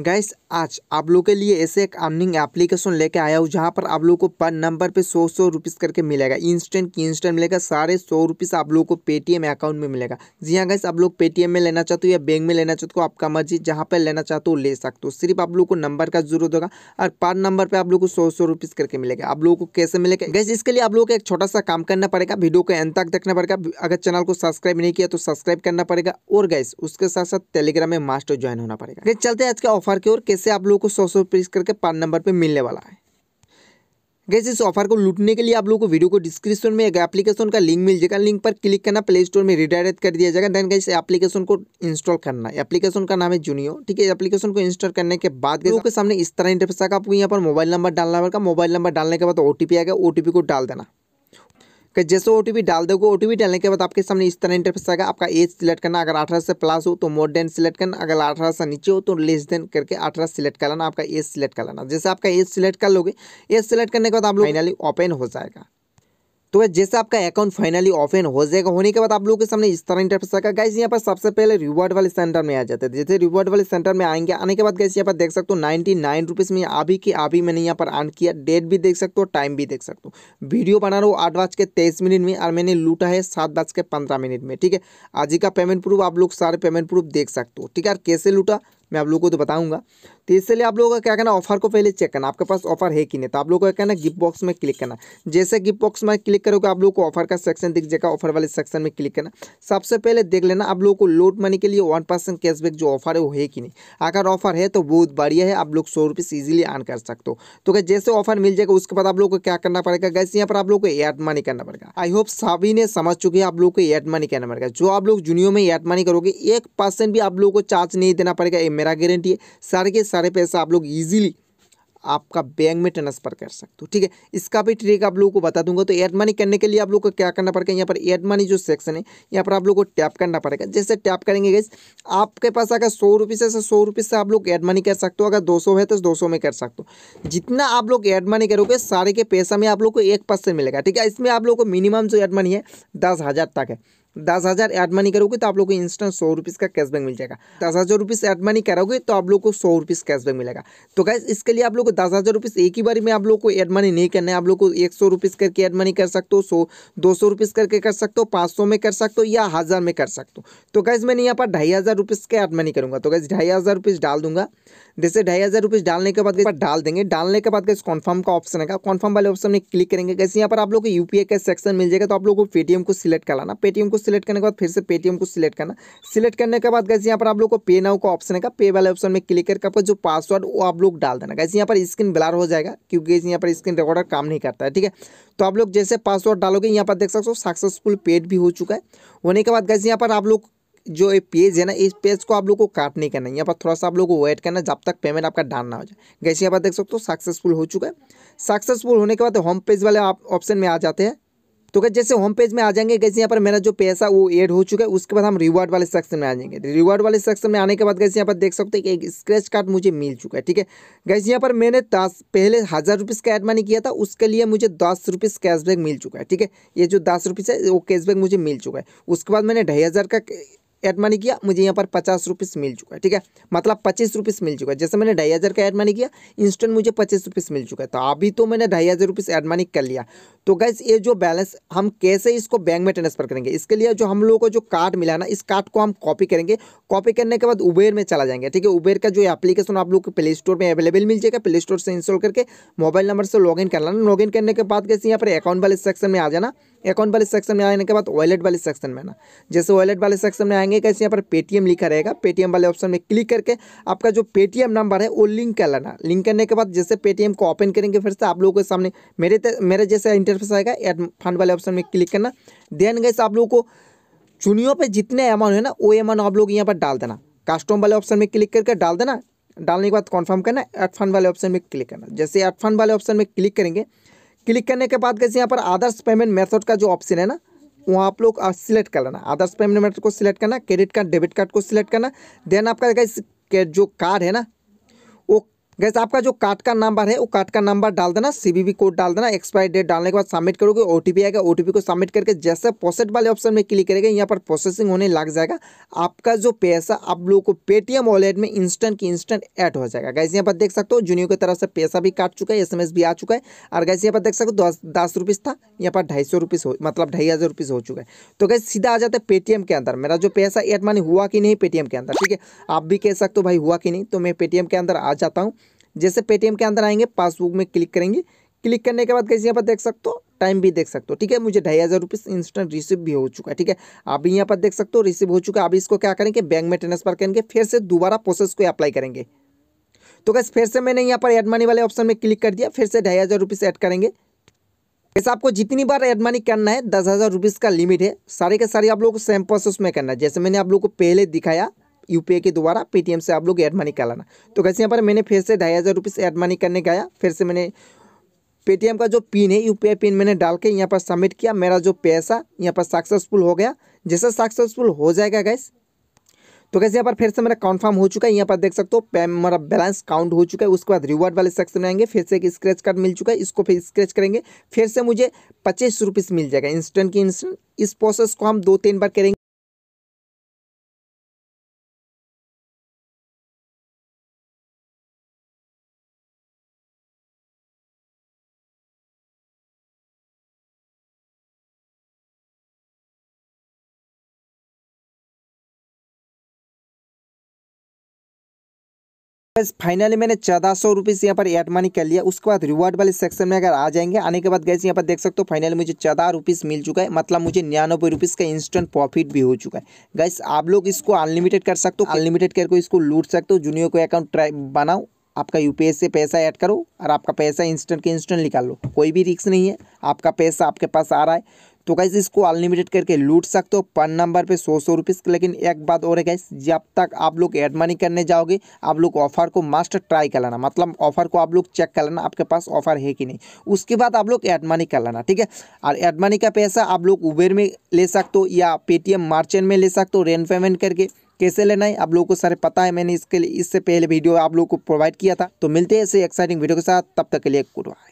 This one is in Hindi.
गैस आज आप लोग के लिए ऐसे एक अर्निंग एप्लीकेशन लेके आया हूँ जहाँ पर आप लोग को पर नंबर पे सौ सौ रुपीज़ करके मिलेगा इंस्टेंट की इंस्टेंट मिलेगा सारे सौ रुपीज़ आप लोग को पेटीएम अकाउंट में मिलेगा जी हाँ गैस आप लोग पेटीएम में लेना चाहते हो या बैंक में लेना चाहते हो आपका मर्जी जहाँ पर लेना चाहते हो ले सकते हो सिर्फ आप लोग को नंबर का जरूरत होगा और पर नंबर पर आप लोग को सौ सौ रुपीज़ करके मिलेगा आप लोगों को कैसे मिलेगा गैस इसके लिए आप लोग को एक छोटा सा काम करना पड़ेगा वीडियो को अंत तक देखना पड़ेगा अगर चैनल को सब्सक्राइब नहीं किया तो सब्सक्राइब करना पड़ेगा और गैस उसके साथ साथ टेलीग्राम में मास्टर ज्वाइन होना पड़ेगा गैस चलते हैं आज का ऑफर की ओर कैसे आप लोगों को सौ सौ प्रेस करके पाँच नंबर पर मिलने वाला है गैस इस ऑफर को लूटने के लिए आप लोगों को वीडियो को डिस्क्रिप्शन में एक एप्लीकेशन का लिंक मिल जाएगा लिंक पर क्लिक करना प्ले स्टोर में रिडायरेक्ट कर दिया जाएगा देन गैस एप्लीकेशन को इंस्टॉल करना है एप्लीकेशन का नाम है जूनियो ठीक है एप्लीकेशन को इंस्टॉल करने के बाद लोगों के सामने इस तरह इंटरफेस आपको यहाँ पर मोबाइल नंबर डालना होगा मोबाइल नंबर डालने के बाद ओ आएगा ओ को डाल देना कि जैसे ओ डाल दोगे ओ डालने के बाद आपके सामने इस तरह इंटरफेस आएगा आपका एज सिलेक्ट करना अगर अठारह से प्लस हो तो मोर देन सिलेक्ट करना अगर अठारह से नीचे हो तो लेस देन करके अठारह सिलेक्ट कर लेना आपका एज सिलेक्ट कर लेना जैसे आपका एज सिलेक्ट कर लोगे एज सिलेक्ट करने के बाद आप लोग फाइनली ओपन हो जाएगा तो वह जैसे आपका अकाउंट फाइनली ओपन हो जाएगा होने के बाद आप लोगों के सामने इस तरह इंटरफेस आएगा गाइस यहाँ पर सबसे पहले रिवॉर्ड वाले सेंटर में आ जाते थे जैसे रिवॉर्ड वाले सेंटर में आएंगे आने के बाद गाइस यहाँ पर देख सकते हो नाइनटी नाइन रुपीज़ में अभी की अभी मैंने यहाँ पर अर्न किया डेट भी देख सकते हो टाइम भी देख सकते हो वीडियो बना रहा हूँ आठ बज के तेईस मिनट में और मैंने लूटा है सात बज के पंद्रह मिनट में ठीक है आज ही का पेमेंट प्रूफ आप लोग सारे पेमेंट प्रूफ देख सकते हो ठीक है कैसे लूटा मैं आप लोगों को तो बताऊंगा तो इसलिए आप लोगों का क्या करना ऑफर को पहले चेक करना आपके पास ऑफर है कि नहीं तो आप लोगों को क्या करना गिफ्ट बॉक्स में क्लिक करना जैसे गिफ्ट बॉक्स में क्लिक करोगे आप लोग को ऑफर का सेक्शन दिख जाएगा ऑफर वाले सेक्शन में क्लिक करना सबसे पहले देख लेना आप लोगों को लोड मनी के लिए वन परसेंट कैशबैक जो ऑफर है वो है कि नहीं अगर ऑफर है तो बहुत बढ़िया है आप लोग सौ रुपीज़ ईजिली अर्न कर सकते हो तो क्या जैसे ऑफर मिल जाएगा उसके बाद आप लोग को क्या करना पड़ेगा गैस यहाँ पर आप लोग को एड मनी करना पड़ेगा आई होप सभी ने समझ चुके हैं आप लोग को एड मनी करना पड़ेगा जो आप लोग जूनियो में एड मनी करोगे एक परसेंट भी आप लोग को चार्ज नहीं देना पड़ेगा मेरा गारंटी है सारे के सारे पैसा आप लोग ईजिली आपका बैंक में ट्रांसफर कर सकते हो ठीक है इसका भी ट्रिक आप लोगों को बता दूंगा तो एड मनी करने के लिए आप लोगों को क्या करना पड़ेगा यहाँ पर एड मनी जो सेक्शन है यहाँ पर आप लोगों को टैप करना पड़ेगा जैसे टैप करेंगे गैस आपके पास अगर सौ रुपये से सौ रुपये से आप लोग एड मनी कर सकते हो अगर दो है तो दो में कर सकते हो जितना आप लोग एड मनी करोगे सारे के पैसा में आप लोग को एक मिलेगा ठीक है इसमें आप लोग को मिनिमम जो एड मनी है दस तक है दस हज़ार एड मनी करोगे तो आप लोग को इंस्टेंट सौ रुपीज़ का कैशबैक मिल जाएगा दस हज़ार रुपीज़ एड मनी करोगे तो आप लोग को सौ रुपीज़ कैशबैक मिलेगा तो गैस इसके लिए आप लोग को दस हज़ार रुपीज़ एक ही बार में आप लोग को एड मनी नहीं करना है आप लोग को एक सौ रुपीज़ करके एड मनी कर सकते हो सौ दो सौ रुपीज़ करके कर सकते हो पाँच सौ में कर सकते हो या हज़ार में कर सकते हो तो गैस मैंने यहाँ पर ढाई हज़ार रुपीज़ का एड मनी करूँगा तो गैस ढाई हज़ार रुपीज़ डाल दूंगा जैसे ढाई हज़ार रुपीज़ डालने के बाद डाल देंगे डालने के बाद कैसे कन्फर्म का ऑप्शन है कन्फर्म वाले ऑप्शन में क्लिक करेंगे कैसे यहाँ पर आप लोग को यू का सेक्शन मिल जाएगा तो आप लोग को पेटीएम को सिलेक्ट कराना पेटीएम को सिलेक्ट करने के बाद फिर से पेटीएम को सिलेक्ट करना सिलेक्ट करने के बाद कैसे यहाँ पर आप लोग को पे नाउ का ऑप्शन है पे वाले ऑप्शन में क्लिक करके आपका जो पासवर्ड वो आप लोग डाल देना कैसे यहाँ पर स्क्रीन ब्लर हो जाएगा क्योंकि यहाँ पर स्क्रीन रिकॉर्डर काम नहीं करता है ठीक है तो आप लोग जैसे पासवर्ड डालोगे यहाँ पर देख सकते हो सक्सेसफुल पेड भी हो चुका है होने के बाद कैसे यहाँ पर आप लोग जो ये पेज है ना इस पेज को आप लोग को काटने का नहीं यहाँ पर थोड़ा सा आप लोग को वेट करना जब तक पेमेंट आपका डान ना हो जाए गैसे यहाँ पर देख सकते हो सक्सेसफुल हो चुका है सक्सेसफुल होने के बाद होम पेज वाले आप ऑप्शन में आ जाते हैं तो क्या जैसे होम पेज में आ जाएंगे कैसे यहाँ पर मेरा जो पैसा वो ऐड हो चुका है उसके बाद हम रिवार्ड वाले सेक्शन में आ जाएंगे रिवार्ड वाले सेक्शन में आने के बाद कैसे यहाँ पर देख सकते हैं कि एक स्क्रैच कार्ड मुझे मिल चुका है ठीक है गैसे यहाँ पर मैंने दस पहले हज़ार रुपीज़ का एड मनी किया था उसके लिए मुझे दस रुपीज़ कैशबैक मिल चुका है ठीक है ये जो दस रुपीस है वो कैशबैक मुझे मिल चुका है उसके बाद मैंने ढाई हज़ार का एड मनी किया मुझे यहाँ पर पचास रुपीस मिल चुका है ठीक है मतलब पच्चीस रुपीस मिल चुका है जैसे मैंने ढाई हज़ार का एड मनी किया इंस्टेंट मुझे पच्चीस रुपीस मिल चुका है तो अभी तो मैंने ढाई हज़ार रुपीस एड मनी कर लिया तो गैस ये जो बैलेंस हम कैसे इसको बैंक में ट्रांसफर करेंगे इसके लिए जो हम लोगों को जो कार्ड मिला ना इस कार्ड को हम कॉपी करेंगे कॉपी करने के बाद उबेर में चला जाएंगे ठीक है उबेर का जो एप्लीकेशन आप लोग को प्ले स्टोर में अवेलेबल मिल जाएगा प्ले स्टोर से इंस्टॉल करके मोबाइल नंबर से इन करना लॉग इन करने के बाद कैसे यहाँ पर अकाउंट वाले सेक्शन में आ जाना अकाउंट वाले सेक्शन में आने के बाद वॉलेट वाले सेक्शन में आना जैसे वॉलेट वाले सेक्शन में आएंगे कैसे यहाँ पर पेटीएम लिखा रहेगा पेटीएम वाले ऑप्शन में क्लिक करके आपका जो पेटीएम नंबर है वो लिंक कर लेना लिंक करने के बाद जैसे पेटीएम को ओपन करेंगे फिर से आप लोगों के सामने मेरे मेरे जैसे इंटरफेस आएगा एड फंड वाले ऑप्शन में क्लिक करना देन गैस आप लोगों को चुनियों पर जितने अमाउंट है ना वो अमाउंट आप लोग यहाँ पर डाल देना कस्टम वाले ऑप्शन में क्लिक करके डाल देना डालने के बाद कन्फर्म करना एड फंड वाले ऑप्शन में क्लिक करना जैसे एड फंड वाले ऑप्शन में क्लिक करेंगे क्लिक करने के बाद कैसे यहाँ पर आदर्श पेमेंट मेथड का जो ऑप्शन है ना वहाँ आप लोग सिलेक्ट कर लेना आदर्श पेमेंट मेथड को सिलेक्ट करना क्रेडिट कार्ड डेबिट कार्ड को सिलेक्ट करना देन आपका कैसे जो कार्ड है ना गैस आपका जो कार्ड का नंबर है वो कार्ड का नंबर डाल देना सीबीबी कोड डाल देना एक्सपायरी डेट डालने के बाद सबमिट करोगे ओटीपी आएगा ओटीपी को सबमिट करके जैसे प्रोसेट वाले ऑप्शन में क्लिक करेगा यहाँ पर प्रोसेसिंग होने लग जाएगा आपका जो पैसा आप लोगों को पेटीएम वॉलेट में इंस्टेंट की इंस्टेंट ऐड हो जाएगा गैस यहाँ पर देख सकते हो जूनियो की तरफ से पैसा भी काट चुका है एस भी आ चुका है और गैस यहाँ पर देख सकते हो दस दस रुपीस था यहाँ पर ढाई सौ रुपीस हो मतलब ढाई हज़ार रुपीस हो चुका है तो गैस सीधा आ जाता है पेटीएम के अंदर मेरा जो पैसा एड मनी हुआ कि नहीं पेटीएम के अंदर ठीक है आप भी कह सकते हो भाई हुआ कि नहीं तो मैं पेटीएम के अंदर आ जाता हूँ जैसे पेटीएम के अंदर आएंगे पासबुक में क्लिक करेंगे क्लिक करने के बाद कैसे यहाँ पर देख सकते हो टाइम भी देख सकते हो ठीक है मुझे ढाई हज़ार रुपीज़ इंस्टेंट रिसीव भी हो चुका है ठीक है अभी यहाँ पर देख सकते हो रिसीव हो चुका है अभी इसको क्या करेंगे बैंक में ट्रांसफर करेंगे फिर से दोबारा प्रोसेस को अप्लाई करेंगे तो कैसे फिर से मैंने यहाँ पर एड मनी वाले ऑप्शन में क्लिक कर दिया फिर से ढाई हज़ार रुपीस ऐड करेंगे वैसे आपको जितनी बार एड मनी करना है दस हज़ार रुपीज़ का लिमिट है सारे के सारे आप लोग को सेम प्रोसेस में करना है जैसे मैंने आप लोग को पहले दिखाया यूपीआई के द्वारा पेटीएम से आप लोग एड मनी कर लाना तो कैसे यहाँ पर मैंने फिर से ढाई हज़ार रुपीज़ एड मनी करने गया फिर से मैंने पेटीएम का जो पिन है यूपीआई पिन मैंने डाल के यहाँ पर सबमिट किया मेरा जो पैसा यहाँ पर सक्सेसफुल हो गया जैसा सक्सेसफुल हो जाएगा गैस तो कैसे यहाँ पर फिर से मेरा कॉन्फर्म हो चुका है यहाँ पर देख सकते हो मेरा बैलेंस काउंट हो चुका है उसके बाद रिवॉर्ड वाले सेक्शन में आएंगे फिर से एक स्क्रैच कार्ड मिल चुका है इसको फिर स्क्रैच करेंगे फिर से मुझे पच्चीस रुपीस मिल जाएगा इंस्टेंट की इंस्टेंट इस प्रोसेस को हम दो तीन बार करेंगे गैस फाइनली मैंने चौदह सौ रुपीज़ यहाँ पर एड मनी कर लिया उसके बाद रिवार्ड वाले सेक्शन में अगर आ जाएंगे आने के बाद गैस यहाँ पर देख सकते हो फाइनली मुझे चौदह रुपीज़ मिल चुका है मतलब मुझे निन्यानबे रुपीज़ का इंस्टेंट प्रॉफिट भी हो चुका है गैस आप लोग इसको अनलिमिटेड कर सकते हो अनलिमिटेड करके इसको लूट सकते हो जूनियर को अकाउंट ट्राई बनाओ आपका यूपीएस से पैसा ऐड करो और आपका पैसा इंस्टेंट के इंस्टेंट निकाल लो कोई भी रिक्स नहीं है आपका पैसा आपके पास आ रहा है तो गैस इसको अनलिमिटेड करके लूट सकते हो पर नंबर पे सौ सौ रुपीज़ लेकिन एक बात और है कैसे जब तक आप लोग एड मनी करने जाओगे आप लोग ऑफर को मास्टर ट्राई कर लेना मतलब ऑफर को आप लोग चेक कर लेना आपके पास ऑफर है कि नहीं उसके बाद आप लोग एड मनी कर लेना ठीक है और एड मनी का पैसा आप लोग उबेर में ले सकते हो या पेटीएम मार्चेंट में ले सकते हो रेंट पेमेंट करके कैसे लेना है आप लोगों को सारे पता है मैंने इसके लिए इससे पहले वीडियो आप लोगों को प्रोवाइड किया था तो मिलते हैं ऐसे एक्साइटिंग वीडियो के साथ तब तक के लिए गुड बाय